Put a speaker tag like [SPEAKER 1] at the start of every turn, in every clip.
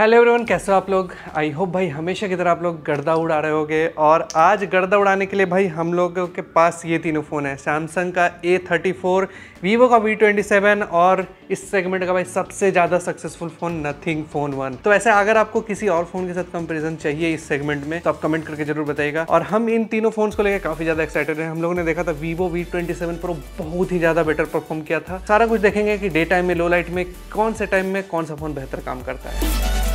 [SPEAKER 1] hello everyone कैसे हो आप लोग आई होप भाई हमेशा की तरह आप लोग गर्दा उड़ा रहे होगे और आज गर्दा उड़ाने के लिए भाई हम लोगों के पास ये तीनों फ़ोन है सैमसंग का ए थर्टी फोर वीवो का वी ट्वेंटी सेवन और इस सेगमेंट का भाई सबसे ज़्यादा successful phone Nothing phone one तो ऐसे अगर आपको किसी और फ़ोन के साथ कंपेरिजन चाहिए इस सेगमेंट में तो आप कमेंट करके जरूर बताइएगा और हम इन तीनों फ़ोन्स को लेकर काफ़ी ज़्यादा एक्साइटेड हैं हम लोगों ने देखा था Vivo V twenty seven pro बहुत ही ज़्यादा बेटर परफॉर्म किया था सारा कुछ देखेंगे कि डे टाइम में लो लाइट में कौन से टाइम में कौन सा फ़ोन बेहतर काम करता है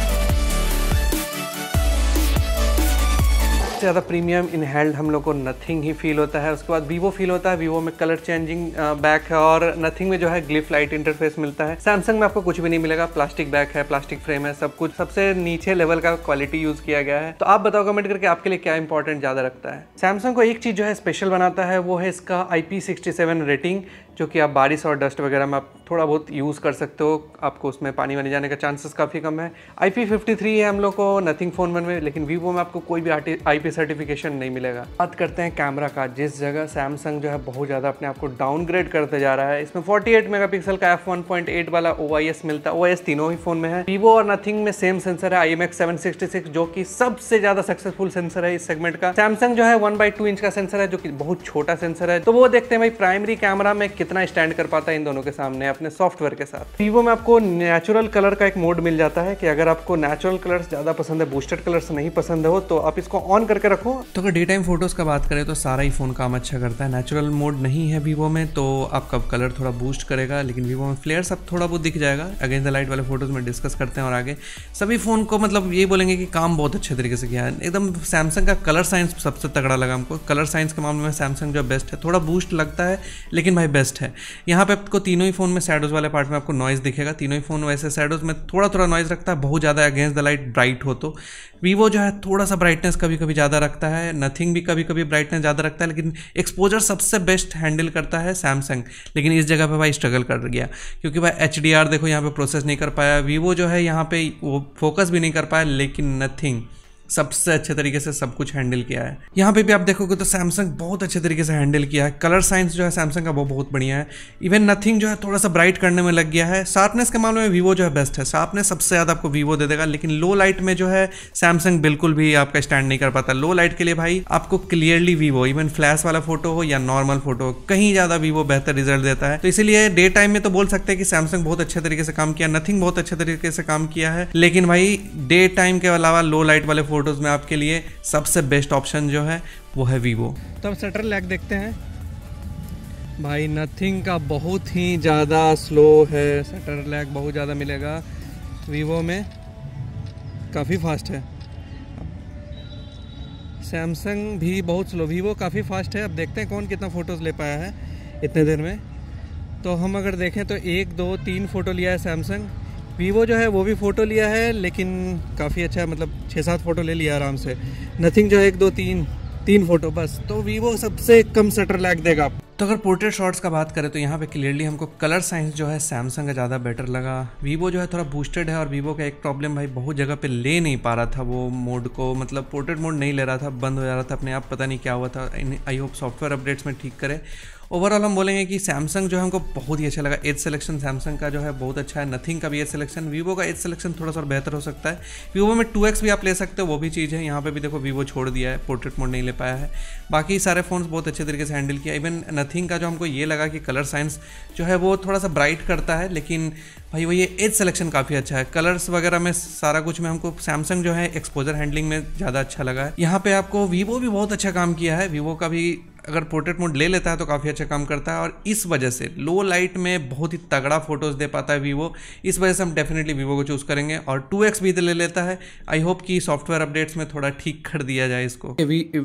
[SPEAKER 1] ज़्यादा प्रीमियम इन हैंड हम लोग को नथिंग ही फील होता है उसके बाद वीवो फील होता है वीवो में कलर चेंजिंग बैक है और नथिंग में जो है ग्लिफ लाइट इंटरफेस मिलता है सैमसंग में आपको कुछ भी नहीं मिलेगा प्लास्टिक बैक है प्लास्टिक फ्रेम है सब कुछ सबसे नीचे लेवल का क्वालिटी यूज़ किया गया है तो आप बताओ कमेंट करके आपके लिए क्या इंपॉर्टेंट ज़्यादा रखता है सैमसंग को एक चीज़ जो है स्पेशल बनाता है वो है इसका आई रेटिंग जो कि आप बारिश और डस्ट वगैरह में आप थोड़ा बहुत यूज़ कर सकते हो आपको उसमें पानी वानी जाने का चांसेस काफ़ी कम है आई पी फिफ्टी थ्री है हम लोग को नथिंग फ़ोन वन में लेकिन वीवो में आपको कोई भी आई पी सर्टिफिकेशन नहीं मिलेगा बात करते हैं कैमरा का जिस जगह सैमसंग जो है बहुत ज़्यादा अपने आप को डाउनग्रेड करते जा रहा है इसमें फोर्टी एट मेगा पिक्सल का एफ वन पॉइंट एट वाला ओ आई एस मिलता है ओ तीनों ही फ़ोन में है वीवो और नथिंग में सेम सेंसर है I M X seven sixty six जो कि सबसे ज़्यादा सक्सेसफुल सेंसर है इस सेगमेंट का सैमसंग जो है वन बाई टू इंच का सेंसर है जो कि बहुत छोटा सेंसर है तो वो देखते हैं भाई प्राइमरी कैमरा में कितना स्टैंड कर पाता है इन दोनों के सामने अपने सॉफ्टवेयर के साथ वीवो में आपको नेचुरल कलर का एक मोड मिल जाता है कि अगर आपको नेचुरल कलर्स ज़्यादा पसंद है बूस्टेड कलर्स नहीं पसंद हो तो आप इसको ऑन करके रखो तो अगर डे टाइम फोटोज का बात करें तो सारा ही फ़ोन काम अच्छा करता है नेचुरल मोड नहीं है वीवो में तो आपका कलर थोड़ा बूस्ट करेगा लेकिन वीवो में फ्लेयर सब थोड़ा बहुत दिख जाएगा अगेंस्ट द लाइट वाले फोटोज़ में डिस्कस करते हैं और आगे सभी फ़ोन को मतलब ये बोलेंगे कि काम बहुत अच्छे तरीके से किया है एकदम सैमसंग का कलर साइंस सबसे तगड़ा लगा हमको कलर साइंस के मामले में सैमसंग जो बेस्ट है थोड़ा बूस्ट लगता है लेकिन भाई बेस्ट बेस्ट है यहाँ पे आपको तीनों ही फ़ोन में सैडोज वाले पार्ट में आपको नॉइज़ दिखेगा तीनों ही फ़ोन वैसे सैडोज में थोड़ा थोड़ा नॉइज़ रखता है बहुत ज़्यादा अगेंस्ट द लाइट ब्राइट हो तो वीवो जो है थोड़ा सा ब्राइटनेस कभी कभी ज़्यादा रखता है नथिंग भी कभी कभी ब्राइटनेस ज़्यादा रखता है लेकिन एक्सपोजर सबसे बेस्ट हैंडल करता है सैमसंग लेकिन इस जगह पर भाई स्ट्रगल कर गया क्योंकि भाई एच देखो यहाँ पर प्रोसेस नहीं कर पाया वीवो जो है यहाँ पर वो फोकस भी नहीं कर पाया लेकिन नथिंग सबसे अच्छे तरीके से सब कुछ हैंडल किया है यहाँ पे भी आप देखोगे तो सैमसंग बहुत अच्छे तरीके से हैंडल किया है कलर साइंस जो है सैमसंग का वो बहुत बढ़िया है इवन नथिंग जो है थोड़ा सा ब्राइट करने में लग गया है शार्पनेस के मामले में वीवो जो है बेस्ट है शार्पनेस सबसे ज़्यादा आपको वीवो दे देगा लेकिन लो लाइट में जो है सैमसंग बिल्कुल भी आपका स्टैंड नहीं कर पाता लो लाइट के लिए भाई आपको क्लियरली वीवो इवन फ्लैश वाला फोटो हो या नॉर्मल फोटो कहीं ज़्यादा वीवो बेहतर रिजल्ट देता है तो इसीलिए डे टाइम में तो बोल सकते हैं कि सैमसंग बहुत अच्छे तरीके से काम किया नथिंग बहुत अच्छे तरीके से काम किया है लेकिन भाई डे टाइम के अलावा लो लाइट वाले फ़ोटोज़ में आपके लिए सबसे बेस्ट ऑप्शन जो है वो है वीवो तो हम शटर लैग देखते हैं भाई नथिंग का बहुत ही ज़्यादा स्लो है शटर लैग बहुत ज़्यादा मिलेगा वीवो में काफ़ी फास्ट है सैमसंग भी बहुत स्लो वीवो काफ़ी फास्ट है अब देखते हैं कौन कितना फ़ोटोज़ ले पाया है इतने देर में तो हम अगर देखें तो एक दो तीन फ़ोटो लिया है सैमसंग वीवो जो है वो भी फ़ोटो लिया है लेकिन काफ़ी अच्छा मतलब छः सात फ़ोटो ले लिया आराम से नथिंग जो है एक दो तीन तीन फोटो बस तो वीवो सबसे कम सेटर लैग देगा तो अगर पोर्ट्रेट शॉट्स का बात करें तो यहाँ पे क्लियरली हमको कलर साइंस जो है सैमसंग का ज़्यादा बेटर लगा वीवो जो है थोड़ा बूस्टेड है और वीवो का एक प्रॉब्लम भाई बहुत जगह पे ले नहीं पा रहा था वो मोड को मतलब पोर्ट्रेट मोड नहीं ले रहा था बंद हो जा रहा था अपने आप पता नहीं क्या हुआ था आई होप सॉफ्टवेयर अपडेट्स में ठीक करें ओवरऑल हम बोलेंगे कि सैमसंग जो है हमको बहुत ही अच्छा लगा एज सिलेक्शन सैमसंग का जो है बहुत अच्छा है नथिंग का भी एज सिलेक्शन वीवो का एज सिलेक्शन थोड़ा सा बेहतर हो सकता है वीवो में टू भी आप ले सकते हो वो भी चीज़ है यहाँ पर भी देखो वीवो छोड़ दिया है पोर्ट्रेट मोड नहीं ले पाया है बाकी सारे फ़ोन्स बहुत अच्छे तरीके से हैंडल किया इवन नथिंग का जो हमको ये लगा कि कलर साइंस जो है वो थोड़ा सा ब्राइट करता है लेकिन भाई वो ये एज सिलेक्शन काफ़ी अच्छा है कलर्स वगैरह में सारा कुछ में हमको सैमसंग जो है एक्सपोजर हैंडलिंग में ज़्यादा अच्छा लगा है यहाँ पे आपको वीवो भी बहुत अच्छा काम किया है वीवो का भी अगर पोर्ट्रेट मोड ले लेता है तो काफ़ी अच्छा काम करता है और इस वजह से लो लाइट में बहुत ही तगड़ा फोटोज़ दे पाता है वीवो इस वजह से हम डेफिनेटली वीवो को चूज़ करेंगे और टू एक्स भी ले लेता है आई होप कि सॉफ्टवेयर अपडेट्स में थोड़ा ठीक कर दिया जाए इसको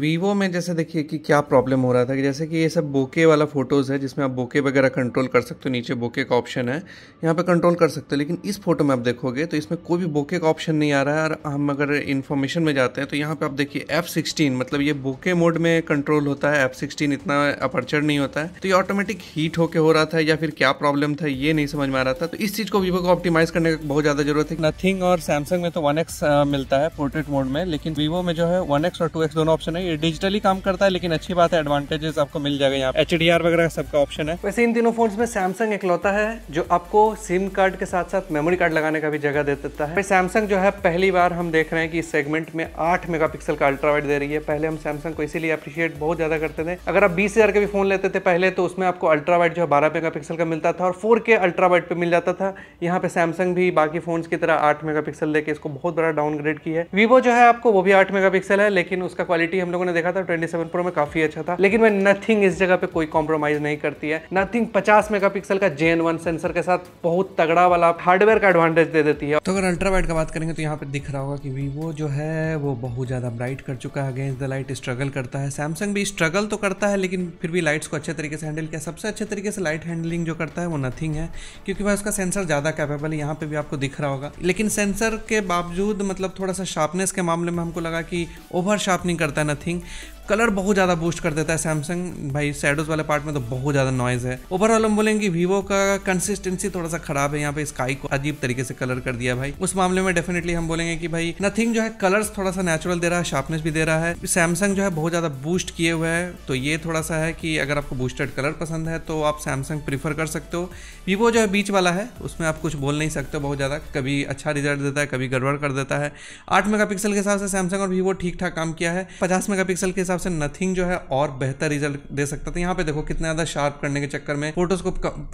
[SPEAKER 1] वीवो में जैसे देखिए कि क्या प्रॉब्लम हो रहा था कि जैसे कि ये सब बोके वाला फ़ोटोज़ है जिसमें आप बोके वगैरह कंट्रोल कर सकते हो नीचे बोके का ऑप्शन है यहाँ पर कंट्रोल कर सकते हो लेकिन इस फोटो में आप देखोगे तो इसमें कोई भी बोके का ऑप्शन नहीं आ रहा है और हम अगर इन्फॉर्मेशन में जाते हैं तो यहाँ पर आप देखिए एफ मतलब ये बोके मोड में कंट्रोल होता है एफ सिक्सटीन इतना अपर्चर नहीं होता है तो ये ऑटोमेटिक हीट होके हो रहा था या फिर क्या प्रॉब्लम था ये नहीं समझ में आ रहा था तो इस चीज़ को वीवो को ऑप्टिमाइज करने का बहुत ज़्यादा जरूरत है नथिंग और सैमसंग में तो वन एक्स मिलता है पोर्ट्रेट मोड में लेकिन वीवो में जो है वन एक्स और टू एक्स दोनों ऑप्शन है ये डिजिटली काम करता है लेकिन अच्छी बात है एडवांटेजेस आपको मिल जाएगा यहाँ एच डी आर वगैरह सबका ऑप्शन है वैसे इन तीनों फोन में सैमसंग इकलौता है जो आपको सिम कार्ड के साथ साथ मेमोरी कार्ड लगाने का भी जगह दे देता है सैमसंग जो है पहली बार हम देख रहे हैं कि इस सेगमेंट में आठ मेगा का अल्ट्रावाइट दे रही है पहले हम सैमसंग को इसीलिए अप्रिशिएट बहुत ज़्यादा करते थे अगर आप बीस हज़ार का भी फ़ोन लेते थे पहले तो उसमें आपको अल्ट्रा वाइट जो है बारह मेगा पिक्सल का मिलता था और फोर के अल्ट्रा वाइट पर मिल जाता था यहाँ पे सैमसंग भी बाकी फ़ोन्स की तरह आठ मेगा पिक्सल लेके इसको बहुत बड़ा डाउनग्रेड की है वीवो जो है आपको वो भी आठ मेगा पिक्सल है लेकिन उसका क्वालिटी हम लोगों ने देखा था ट्वेंटी सेवन प्रो में काफ़ी अच्छा था लेकिन मैं नथिंग इस जगह पर कोई कॉम्प्रोमाइज़ नहीं करती है नथिंग पचास मेगा पिक्सल का जे वन सेंसर के साथ बहुत तगड़ा वाला हार्डवेयर का एडवांटेज दे देती है तो अगर अल्ट्रा वाइट का बात करेंगे तो यहाँ पर दिख रहा होगा कि वीवो जो है वो बहुत ज़्यादा ब्राइट कर चुका है अगेंस्ट द लाइट स्ट्रगल करता है सैमसंग भी स्ट्रगल तो कर करता है लेकिन फिर भी लाइट्स को अच्छे तरीके से हैंडल किया सबसे अच्छे तरीके से लाइट हैंडलिंग जो करता है वो नथिंग है क्योंकि भाई उसका सेंसर ज़्यादा कैपेबल है यहाँ पर भी आपको दिख रहा होगा लेकिन सेंसर के बावजूद मतलब थोड़ा सा शार्पनेस के मामले में हमको लगा कि ओवर शार्पनिंग करता है नथिंग कलर बहुत ज़्यादा बूस्ट कर देता है सैमसंग भाई सैडोज वाले पार्ट में तो बहुत ज़्यादा नॉइज़ है ओवरऑल हम बोलेंगे वीवो का कंसिस्टेंसी थोड़ा सा खराब है यहाँ पे स्काई को अजीब तरीके से कलर कर दिया भाई उस मामले में डेफिनेटली हम बोलेंगे कि भाई नथिंग जो है कलर थोड़ा सा नेचुरल दे रहा है शार्पनेस भी दे रहा है सैमसंग जो है बहुत ज़्यादा बूस्ट किए हुए हैं तो ये थोड़ा सा है कि अगर आपको बूस्टेड कलर पसंद है तो आप सैमसंग प्रीफर कर सकते हो वीवो जो है बीच वाला है उसमें आप कुछ बोल नहीं सकते हो बहुत ज़्यादा कभी अच्छा रिजल्ट देता है कभी गड़बड़ कर देता है आठ मेगा के हिसाब से सैमसंग और वीवो ठीक ठाक काम किया है पचास मेगा के हिसाब हिसाब से नथिंग जो है और बेहतर रिजल्ट दे सकता था तो यहाँ पे देखो कितना ज़्यादा शार्प करने के चक्कर में फोटोज को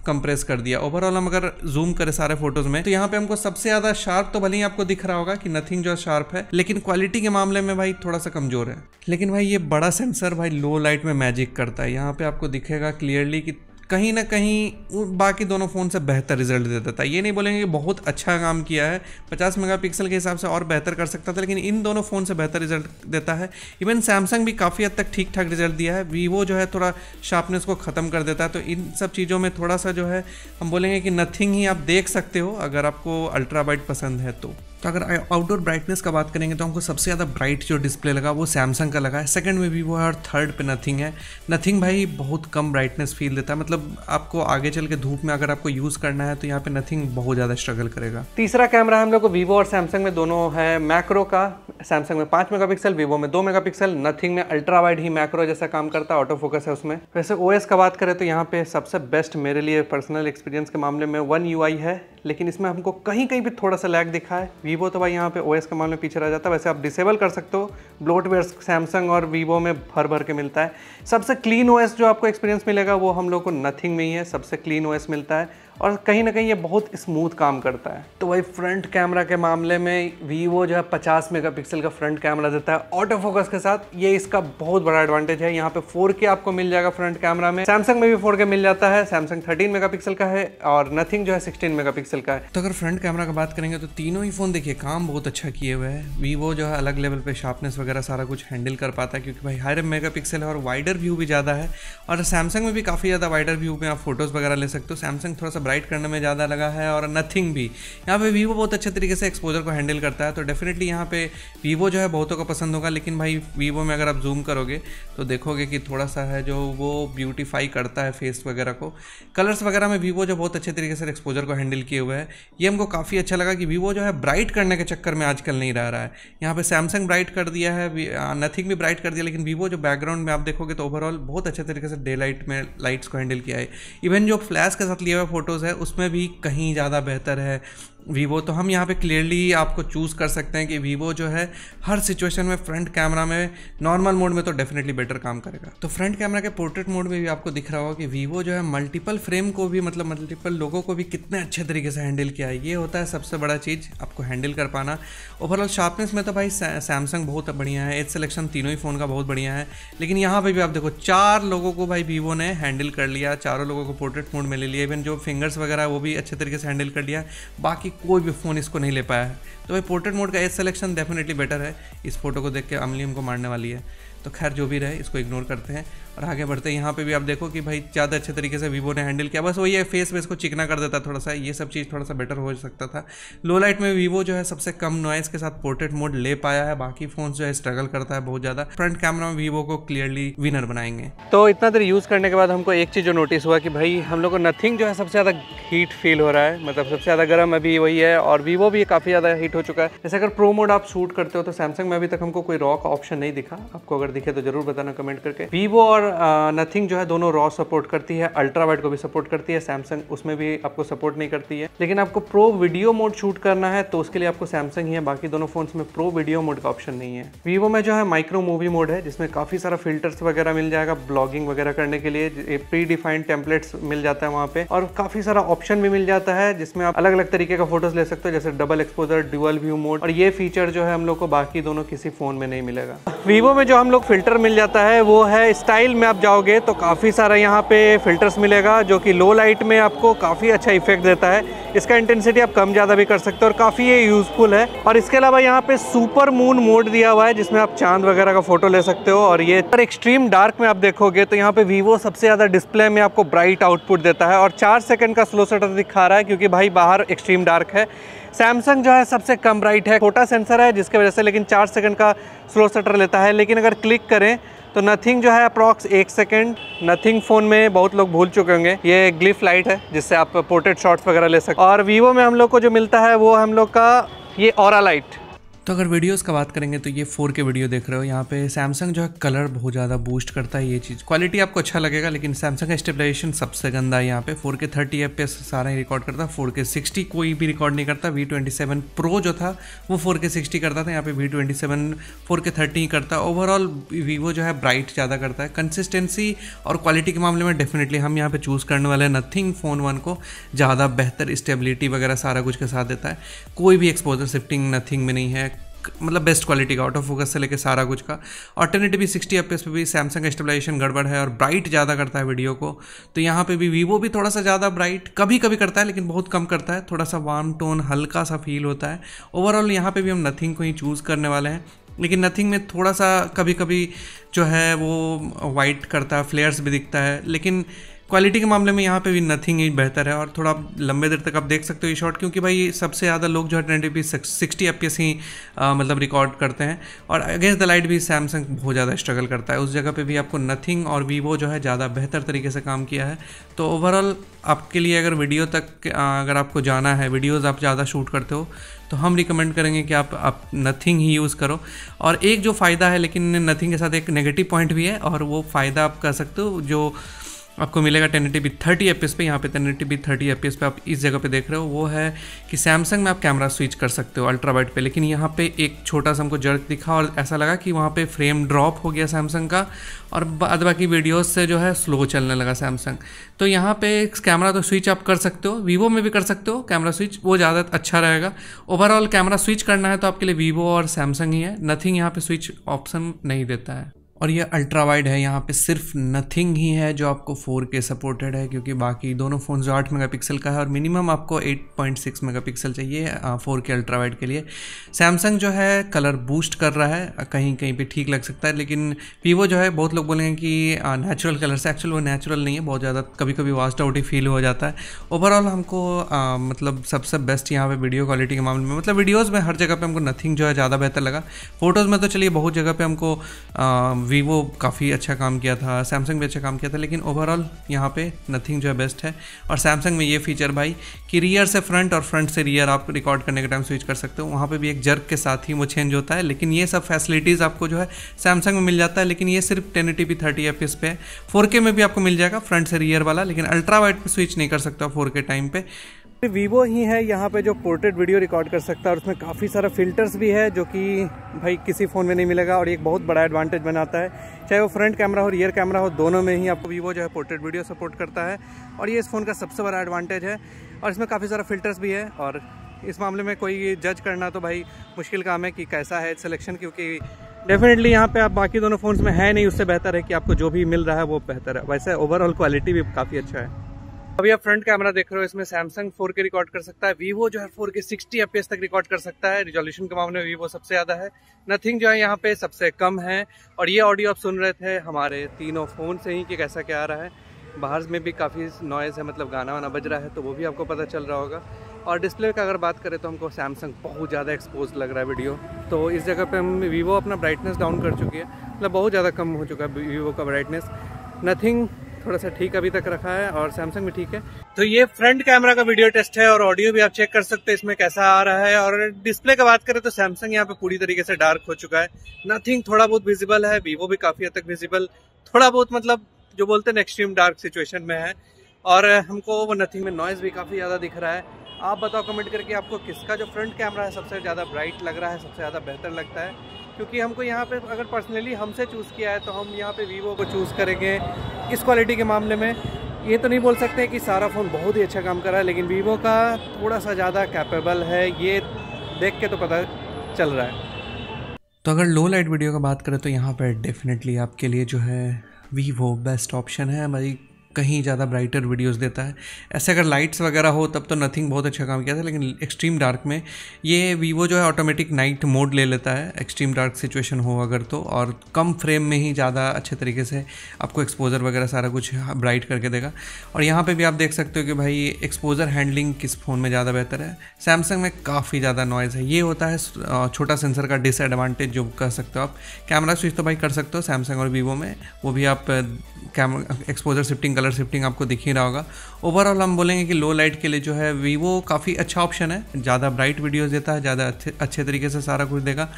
[SPEAKER 1] कंप्रेस कर दिया ओवरऑल हम अगर जूम करें सारे फोटोज में तो यहाँ पे हमको सबसे ज़्यादा शार्प तो भले ही आपको दिख रहा होगा कि नथिंग जो है शार्प है लेकिन क्वालिटी के मामले में भाई थोड़ा सा कमज़ोर है लेकिन भाई ये बड़ा सेंसर भाई लो लाइट में मैजिक करता है यहाँ पे आपको दिखेगा क्लियरली कि कहीं ना कहीं बाकी दोनों फ़ोन से बेहतर रिजल्ट देता था ये नहीं बोलेंगे कि बहुत अच्छा काम किया है 50 मेगापिक्सल के हिसाब से और बेहतर कर सकता था लेकिन इन दोनों फ़ोन से बेहतर रिजल्ट देता है इवन सैमसंग भी काफ़ी हद तक ठीक ठाक रिजल्ट दिया है वीवो जो है थोड़ा शार्पनेस को ख़त्म कर देता है तो इन सब चीज़ों में थोड़ा सा जो है हम बोलेंगे कि नथिंग ही आप देख सकते हो अगर आपको अल्ट्रा वाइट पसंद है तो तो अगर आउटडोर ब्राइटनेस का बात करेंगे तो हमको सबसे ज़्यादा ब्राइट जो डिस्प्ले लगा वो सैमसंग का लगा है सेकंड में वीवो है और थर्ड पे नथिंग है नथिंग भाई बहुत कम ब्राइटनेस फील देता है मतलब आपको आगे चल के धूप में अगर आपको यूज़ करना है तो यहाँ पे नथिंग बहुत ज़्यादा स्ट्रगल करेगा तीसरा कैमरा हम लोग को वीवो और सैमसंग में दोनों है मैक्रो का सैमसंग में पाँच मेगा वीवो में दो मेगा नथिंग में अल्ट्रा वाइड ही मैक्रो जैसा काम करता है ऑटो फोकस है उसमें वैसे ओ का बात करें तो यहाँ पे सबसे बेस्ट मेरे लिए पर्सनल एक्सपीरियंस के मामले में वन यू है लेकिन इसमें हमको कहीं कहीं भी थोड़ा सा लैग दिखा है वीवो तो भाई यहाँ पे ओएस के मामले में पीछे रह जाता है वैसे आप डिसेबल कर सकते हो ब्लोटवेयर सैमसंग और वीवो में भर भर के मिलता है सबसे क्लीन ओएस जो आपको एक्सपीरियंस मिलेगा वो हम लोग को नथिंग में ही है सबसे क्लीन ओएस मिलता है और कहीं ना कहीं ये बहुत स्मूथ काम करता है तो वही फ्रंट कैमरा के मामले में वीवो जो है पचास मेगापिक्सल का फ्रंट कैमरा देता है ऑटो फोकस के साथ ये इसका बहुत बड़ा एडवांटेज है यहाँ पे 4K आपको मिल जाएगा फ्रंट कैमरा में सैमसंग में भी 4K मिल जाता है सैमसंग 13 मेगापिक्सल का है और नथिंग जो है सिक्सटीन मेगा पिक्सल का है तो अगर फ्रंट कैमरा का बात करेंगे तो तीनों ही फ़ोन देखिए काम बहुत अच्छा किए हुए है वीवो जो है अलग लेवल पे शार्पनेस वगैरह सारा कुछ हैंडल कर पाता है क्योंकि भाई हायर मेगा पिक्सल है और वाइडर व्यू भी ज़्यादा है और सैमसंग में भी काफ़ी ज़्यादा वाइडर व्यू में आप फोटोज़ वगैरह ले सकते हो सैमसंग थोड़ा सा ब्राइट करने में ज़्यादा लगा है और नथिंग भी यहाँ पे वीवो बहुत अच्छे तरीके से एक्सपोजर को हैंडल करता है तो डेफिनेटली यहाँ पे वीवो जो है बहुतों को पसंद होगा लेकिन भाई वीवो में अगर आप जूम करोगे तो देखोगे कि थोड़ा सा है जो वो ब्यूटीफाई करता है फेस वगैरह को कलर्स वगैरह में वीवो जो बहुत अच्छे तरीके से एक्सपोजर को हैंडल किया किए हुए हैं ये हमको काफ़ी अच्छा लगा कि वीवो जो है ब्राइट करने के चक्कर में आजकल नहीं रह रहा है यहाँ पे सैमसंग ब्राइट कर दिया है नथिंग भी ब्राइट कर दिया लेकिन वीवो जो बैकग्राउंड में आप देखोगे तो ओवरऑल बहुत अच्छे तरीके से डे लाइट में लाइट्स को हैंडल किया है इवन जो फ्लैश के साथ लिए हुए फ़ोटोज़ है उसमें भी कहीं ज़्यादा बेहतर है वीवो तो हम यहाँ पे क्लियरली आपको चूज़ कर सकते हैं कि वीवो जो है हर सिचुएशन में फ्रंट कैमरा में नॉर्मल मोड में तो डेफिनेटली बेटर काम करेगा तो फ्रंट कैमरा के पोर्ट्रेट मोड में भी आपको दिख रहा होगा कि वीवो जो है मल्टीपल फ्रेम को भी मतलब मल्टीपल लोगों को भी कितने अच्छे तरीके से हैंडल किया है ये होता है सबसे बड़ा चीज़ आपको हैंडल कर पाना ओवरऑल शार्पनेस में तो भाई सैमसंग बहुत बढ़िया है एज सेलेक्शन तीनों ही फ़ोन का बहुत बढ़िया है लेकिन यहाँ पर भी आप देखो चार लोगों को भाई वीवो ने हैंडल कर लिया चारों लोगों को पोर्ट्रेट मोड में ले लिया इवन जो फिंगर्स वगैरह वो भी अच्छे तरीके से हैंडल कर लिया बाकी कोई भी फ़ोन इसको नहीं ले पाया है तो भाई पोर्ट्रेट मोड का एज सेलेक्शन डेफिनेटली बेटर है इस फोटो को देख के अमली हमको मारने वाली है तो खैर जो भी रहे इसको इग्नोर करते हैं और आगे बढ़ते हैं यहाँ पे भी आप देखो कि भाई ज़्यादा अच्छे तरीके से वीवो ने हैंडल किया बस वही है फेस वेस इसको चिकना कर देता थोड़ा सा ये सब चीज़ थोड़ा सा बेटर हो सकता था लो लाइट में वीवो जो है सबसे कम नॉइज़ के साथ पोर्ट्रेट मोड ले पाया है बाकी फोन जो है स्ट्रगल करता है बहुत ज़्यादा फ्रंट कैमरा में वीवो को क्लियरली विनर बनाएंगे तो इतना देर यूज़ करने के बाद हमको एक चीज़ जो नोटिस हुआ कि भाई हम लोग को नथिंग जो है सबसे ज़्यादा हीट फील हो रहा है मतलब सबसे ज़्यादा गर्म अभी वही है और वीवो भी काफ़ी ज़्यादा हीट हो चुका है जैसे अगर प्रो मोड आप शूट करते हो तो सैमसंग में अभी तक हमको कोई रॉक ऑप्शन नहीं दिखा आपको अगर दिखे तो जरूर बताना कमेंट करके वीवो और नथिंग जो है दोनों रॉ सपोर्ट करती है अल्ट्रा वाइट को भी सपोर्ट करती है सैमसंग उसमें भी आपको सपोर्ट नहीं करती है लेकिन आपको प्रो वीडियो मोड शूट करना है तो उसके लिए आपको सैमसंग ही है बाकी दोनों फोन में प्रो वीडियो मोड का ऑप्शन नहीं है वीवो में जो है माइक्रो मूवी मोड है जिसमें काफ़ी सारा फिल्टर्स वगैरह मिल जाएगा ब्लॉगिंग वगैरह करने के लिए प्री डिफाइंड टेम्पलेट्स मिल जाता है वहाँ पे और काफ़ी सारा ऑप्शन भी मिल जाता है जिसमें आप अलग अलग तरीके का फोटोज ले सकते हो जैसे double exposure dual dual view mode और ये फीचर जो है हम लोग को बाकी दोनों किसी फ़ोन में नहीं मिलेगा वीवो में जो हम लोग फिल्टर मिल जाता है वो है स्टाइल में आप जाओगे तो काफ़ी सारा यहाँ पे फिल्टर्स मिलेगा जो कि लो लाइट में आपको काफ़ी अच्छा इफेक्ट देता है इसका इंटेंसिटी आप कम ज़्यादा भी कर सकते हो और काफ़ी ये यूज़फुल है और इसके अलावा यहाँ पे सुपर मून मोड दिया हुआ है जिसमें आप चांद वगैरह का फ़ोटो ले सकते हो और ये पर एक्सट्रीम डार्क में आप देखोगे तो यहाँ पे वीवो सबसे ज़्यादा डिस्प्ले में आपको ब्राइट आउटपुट देता है और चार सेकंड का स्लो सेटर दिखा रहा है क्योंकि भाई बाहर एक्सट्रीम डार्क है सैमसंग जो है सबसे कम ब्राइट है छोटा सेंसर है जिसके वजह से लेकिन चार सेकंड का स्लो सटर लेता है लेकिन अगर क्लिक करें तो नथिंग जो है अप्रॉक्स एक सेकेंड नथिंग फ़ोन में बहुत लोग भूल चुके होंगे ये ग्लिफ लाइट है जिससे आप पोर्ट्रेट शॉट्स वगैरह ले सकते और वीवो में हम लोग को जो मिलता है वो हम लोग का ये और लाइट तो अगर वीडियोस का बात करेंगे तो ये फोर के वीडियो देख रहे हो यहाँ पे सैमसंग जो है कलर बहुत ज़्यादा बूस्ट करता है ये चीज़ क्वालिटी आपको अच्छा लगेगा लेकिन सैमसंग का स्टेबलाइजेशन सबसे गंदा है यहाँ पे फोर के थर्टी एफ पे सारा ही रिकॉर्ड करता फोर के सिक्सटी कोई भी रिकॉर्ड नहीं करता वी ट्वेंटी सेवन प्रो जो था वो फोर के सिक्सटी करता था यहाँ पे V twenty seven four K thirty ही करता ओवरऑल वीवो जो है ब्राइट ज़्यादा करता है कंसिस्टेंसी और क्वालिटी के मामले में डेफिनेटली हम यहाँ पर चूज़ करने वाले नथिंग फ़ोन वन को ज़्यादा बेहतर स्टेबिलिटी वगैरह सारा कुछ के साथ देता है कोई भी एक्सपोजर शिफ्टिंग नथिंग में नहीं है मतलब बेस्ट क्वालिटी का ऑटो फोकस से लेकर सारा कुछ का ऑल्टरनेटिव भी सिक्सटी एफ पे भी सैमसंग का स्टेबलाइजेशन गड़बड़ है और ब्राइट ज़्यादा करता है वीडियो को तो यहाँ पे भी वीवो भी थोड़ा सा ज़्यादा ब्राइट कभी कभी करता है लेकिन बहुत कम करता है थोड़ा सा वार्म टोन हल्का सा फील होता है ओवरऑल यहाँ पर भी हम नथिंग को ही चूज़ करने वाले हैं लेकिन नथिंग में थोड़ा सा कभी कभी जो है वो वाइट करता है फ्लेयर्स भी दिखता है लेकिन क्वालिटी के मामले में यहाँ पे भी नथिंग ही बेहतर है और थोड़ा लंबे देर तक आप देख सकते हो ये शॉट क्योंकि भाई सबसे ज़्यादा लोग जो है ट्वेंटी पी सिक्सटी एफ ही आ, मतलब रिकॉर्ड करते हैं और अगेंस्ट द लाइट भी सैमसंग बहुत ज़्यादा स्ट्रगल करता है उस जगह पे भी आपको नथिंग और वीवो जो है ज़्यादा बेहतर तरीके से काम किया है तो ओवरऑल आपके लिए अगर वीडियो तक अगर आपको जाना है वीडियोज़ आप ज़्यादा शूट करते हो तो हम रिकमेंड करेंगे कि आप आप नथिंग ही यूज़ करो और एक जो फ़ायदा है लेकिन नथिंग के साथ एक नेगेटिव पॉइंट भी है और वो फ़ायदा आप कर सकते हो जो आपको मिलेगा ten eighty p thirty f पे यहाँ पे ten eighty p thirty f पे आप इस जगह पे देख रहे हो वो है कि सैमसंग में आप कैमरा स्विच कर सकते हो अल्ट्रा वाइट पे लेकिन यहाँ पे एक छोटा सा हमको जर्क दिखा और ऐसा लगा कि वहाँ पे फ्रेम ड्रॉप हो गया सैमसंग का और बाद बाकी वीडियोज से जो है स्लो चलने लगा सैमसंग तो यहाँ पे कैमरा तो स्विच आप कर सकते हो वीवो में भी कर सकते हो कैमरा स्विच वो ज़्यादा अच्छा रहेगा ओवरऑल कैमरा स्विच करना है तो आपके लिए वीवो और सैमसंग ही है नथिंग यहाँ पे स्विच ऑप्शन नहीं देता है और ये अल्ट्रा वाइड है यहाँ पे सिर्फ नथिंग ही है जो आपको 4K सपोर्टेड है क्योंकि बाकी दोनों फ़ोन जो आठ मेगा का है और मिनिमम आपको 8.6 पिक्सल चाहिए फोर के अल्ट्रा वाइड के लिए सैमसंग जो है कलर बूस्ट कर रहा है कहीं कहीं पे ठीक लग सकता है लेकिन वीवो जो है बहुत लोग बोलेंगे कि नेचुरल कलर से एक्चुअल वो नेचुरल नहीं है बहुत ज़्यादा कभी कभी वास्ट आउट ही फील हो जाता है ओवरऑल हमको आ, मतलब सबसे बेस्ट यहाँ पर वीडियो क्वालिटी के मामले में मतलब वीडियोज़ में हर जगह पर हमको नथिंग जो है ज़्यादा बेहतर लगा फोटोज़ में तो चलिए बहुत जगह पर हमको वीवो काफ़ी अच्छा काम किया था सैमसंग भी अच्छा काम किया था लेकिन ओवरऑल यहाँ पे नथिंग जो है बेस्ट है और सैमसंग में ये फीचर भाई कि रियर से फ्रंट और फ्रंट से रियर आप रिकॉर्ड करने के टाइम स्विच कर सकते हो वहाँ पे भी एक जर्क के साथ ही वो चेंज होता है लेकिन ये सब फैसिलिटीज़ आपको जो है सैमसंग में मिल जाता है लेकिन ये सिर्फ ten eighty p thirty f पे है फोर के में भी आपको मिल जाएगा फ्रंट से रियर वाला लेकिन अल्ट्रा वाइड पर स्विच नहीं कर सकता फोर के टाइम पर वीवो ही है यहाँ पे जो पोर्ट्रेट वीडियो रिकॉर्ड कर सकता है और उसमें काफ़ी सारा फिल्टर्स भी है जो कि भाई किसी फ़ोन में नहीं मिलेगा और एक बहुत बड़ा एडवांटेज बनाता है चाहे वो फ्रंट कैमरा हो रियर कैमरा हो दोनों में ही आपको वीवो जो है पोर्ट्रेट वीडियो सपोर्ट करता है और ये इस फ़ोन का सबसे बड़ा एडवांटेज है और इसमें काफ़ी सारा फिल्टर्स भी है और इस मामले में कोई जज करना तो भाई मुश्किल काम है कि कैसा है सिलेक्शन क्योंकि डेफिनेटली यहाँ पे आप बाकी दोनों फ़ोन्स में है नहीं उससे बेहतर है कि आपको जो भी मिल रहा है वो बेहतर है वैसे ओवरऑल क्वालिटी भी काफ़ी अच्छा है अभी आप फ्रंट कैमरा देख रहे हो इसमें सैमसंग फोर के रिकॉर्ड कर सकता है वीवो जो है फोर के सिक्सटी एफ तक रिकॉर्ड कर सकता है रिजोल्यूशन के मामले में वीवो सबसे ज्यादा है नथिंग जो है यहाँ पे सबसे कम है और ये ऑडियो आप सुन रहे थे हमारे तीनों फोन से ही कि कैसा क्या आ रहा है बाहर में भी काफ़ी नॉइज़ है मतलब गाना वाना बज रहा है तो वो भी आपको पता चल रहा होगा और डिस्प्ले का अगर बात करें तो हमको सैमसंग बहुत ज़्यादा एक्सपोज लग रहा है वीडियो तो इस जगह पे हम वीवो अपना ब्राइटनेस डाउन कर चुकी है मतलब बहुत ज़्यादा कम हो चुका है वीवो का ब्राइटनेस नथिंग थोड़ा सा ठीक अभी तक रखा है और सैमसंग भी ठीक है तो ये फ्रंट कैमरा का वीडियो टेस्ट है और ऑडियो भी आप चेक कर सकते हैं इसमें कैसा आ रहा है और डिस्प्ले का बात करें तो सैमसंग यहाँ पे पूरी तरीके से डार्क हो चुका है नथिंग थोड़ा बहुत विजिबल है वीवो भी काफी हद तक विजिबल थोड़ा बहुत मतलब जो बोलते हैं एक्सट्रीम डार्क सिचुएशन में है और हमको वो नथिंग में नॉइज़ भी काफ़ी ज़्यादा दिख रहा है आप बताओ कमेंट करके आपको किसका जो फ्रंट कैमरा है सबसे ज़्यादा ब्राइट लग रहा है सबसे ज़्यादा बेहतर लगता है क्योंकि हमको यहाँ पे अगर पर्सनली हमसे चूज़ किया है तो हम यहाँ पे वीवो को चूज़ करेंगे इस क्वालिटी के मामले में ये तो नहीं बोल सकते कि सारा फ़ोन बहुत ही अच्छा काम कर रहा है लेकिन वीवो का थोड़ा सा ज़्यादा कैपेबल है ये देख के तो पता चल रहा है तो अगर लो लाइट वीडियो का बात करें तो यहाँ पर डेफिनेटली आपके लिए जो है वीवो बेस्ट ऑप्शन है हमारी कहीं ज़्यादा ब्राइटर वीडियोस देता है ऐसे अगर लाइट्स वगैरह हो तब तो नथिंग बहुत अच्छा काम किया था लेकिन एक्सट्रीम डार्क में ये वीवो जो है ऑटोमेटिक नाइट मोड ले लेता है एक्सट्रीम डार्क सिचुएशन हो अगर तो और कम फ्रेम में ही ज़्यादा अच्छे तरीके से आपको एक्सपोजर वगैरह सारा कुछ ब्राइट करके देगा और यहाँ पर भी आप देख सकते हो कि भाई एक्सपोजर हैंडलिंग किस फ़ोन में ज़्यादा बेहतर है सैमसंग में काफ़ी ज़्यादा नॉइज़ है ये होता है छोटा सेंसर का डिसएडवांटेज जो कह सकते हो आप कैमरा स्विच तो भाई कर सकते हो सैमसंग और वीवो में वो भी आप camera exposure shifting colour colour shifting आपको दिख ही रहा होगा ओवरऑल हम बोलेंगे कि लो लाइट के लिए जो है वीवो काफ़ी अच्छा ऑप्शन है ज़्यादा ब्राइट वीडियोज़ देता है ज़्यादा अच्छे अच्छे तरीके से सारा कुछ देगा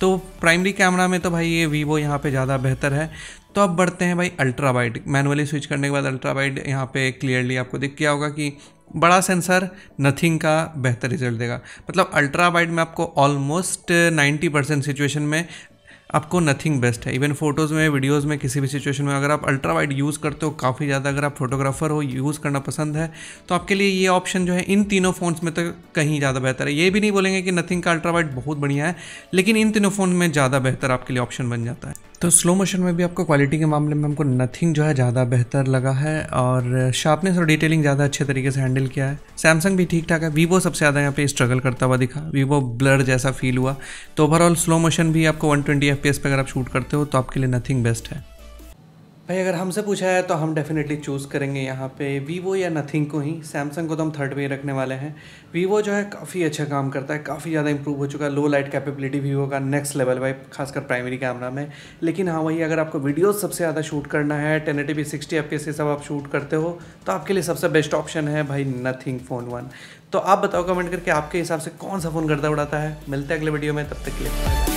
[SPEAKER 1] तो प्राइमरी कैमरा में तो भाई ये वीवो यहाँ पे ज़्यादा बेहतर है तो अब बढ़ते हैं भाई अल्ट्रा वाइड मैनुअली स्विच करने के बाद अल्ट्रा वाइड यहाँ पे क्लियरली आपको दिख गया होगा कि बड़ा सेंसर नथिंग का बेहतर रिजल्ट देगा मतलब अल्ट्रा वाइड में आपको ऑलमोस्ट 90 परसेंट सिचुएशन में आपको नथिंग बेस्ट है इवन फोटोज़ में वीडियोज़ में किसी भी सिचुएशन में अगर आप अल्ट्रा वाइड यूज़ करते हो काफ़ी ज़्यादा अगर आप फोटोग्राफर हो यूज़ करना पसंद है तो आपके लिए ये ऑप्शन जो है इन तीनों फ़ोन्स में तो कहीं ज़्यादा बेहतर है ये भी नहीं बोलेंगे कि नथिंग का अल्ट्रा वाइड बहुत बढ़िया है लेकिन इन तीनों फ़ोन में ज़्यादा बेहतर आपके लिए ऑप्शन बन जाता है तो स्लो मोशन में भी आपको क्वालिटी के मामले में हमको नथिंग जो है ज़्यादा बेहतर लगा है और शार्पनेस और डिटेलिंग ज़्यादा अच्छे तरीके से हैंडल किया है सैमसंग भी ठीक ठाक है वीवो सबसे ज़्यादा यहाँ पे स्ट्रगल करता हुआ दिखा वीवो ब्लर जैसा फील हुआ तो ओवरऑल स्लो मोशन भी आपको 120 fps पे अगर आप शूट करते हो तो आपके लिए नथिंग बेस्ट है भाई अगर हमसे पूछा है तो हम डेफिनेटली चूज़ करेंगे यहाँ पे वीवो या नथिंग को ही सैमसंग को तो हम थर्ड वे रखने वाले हैं वीवो जो है काफ़ी अच्छा काम करता है काफ़ी ज़्यादा इंप्रूव हो चुका है लो लाइट कैपेबिलिटी वीवो का नेक्स्ट लेवल भाई खासकर प्राइमरी कैमरा में लेकिन हाँ वही अगर आपको वीडियोज़ सबसे ज़्यादा शूट करना है ten eighty p sixty f से सब आप शूट करते हो तो आपके लिए सबसे बेस्ट ऑप्शन है भाई नथिंग फ़ोन वन तो आप बताओ कमेंट करके आपके हिसाब से कौन सा फ़ोन गर्दा उड़ाता है मिलते हैं अगले वीडियो में तब तक के लिए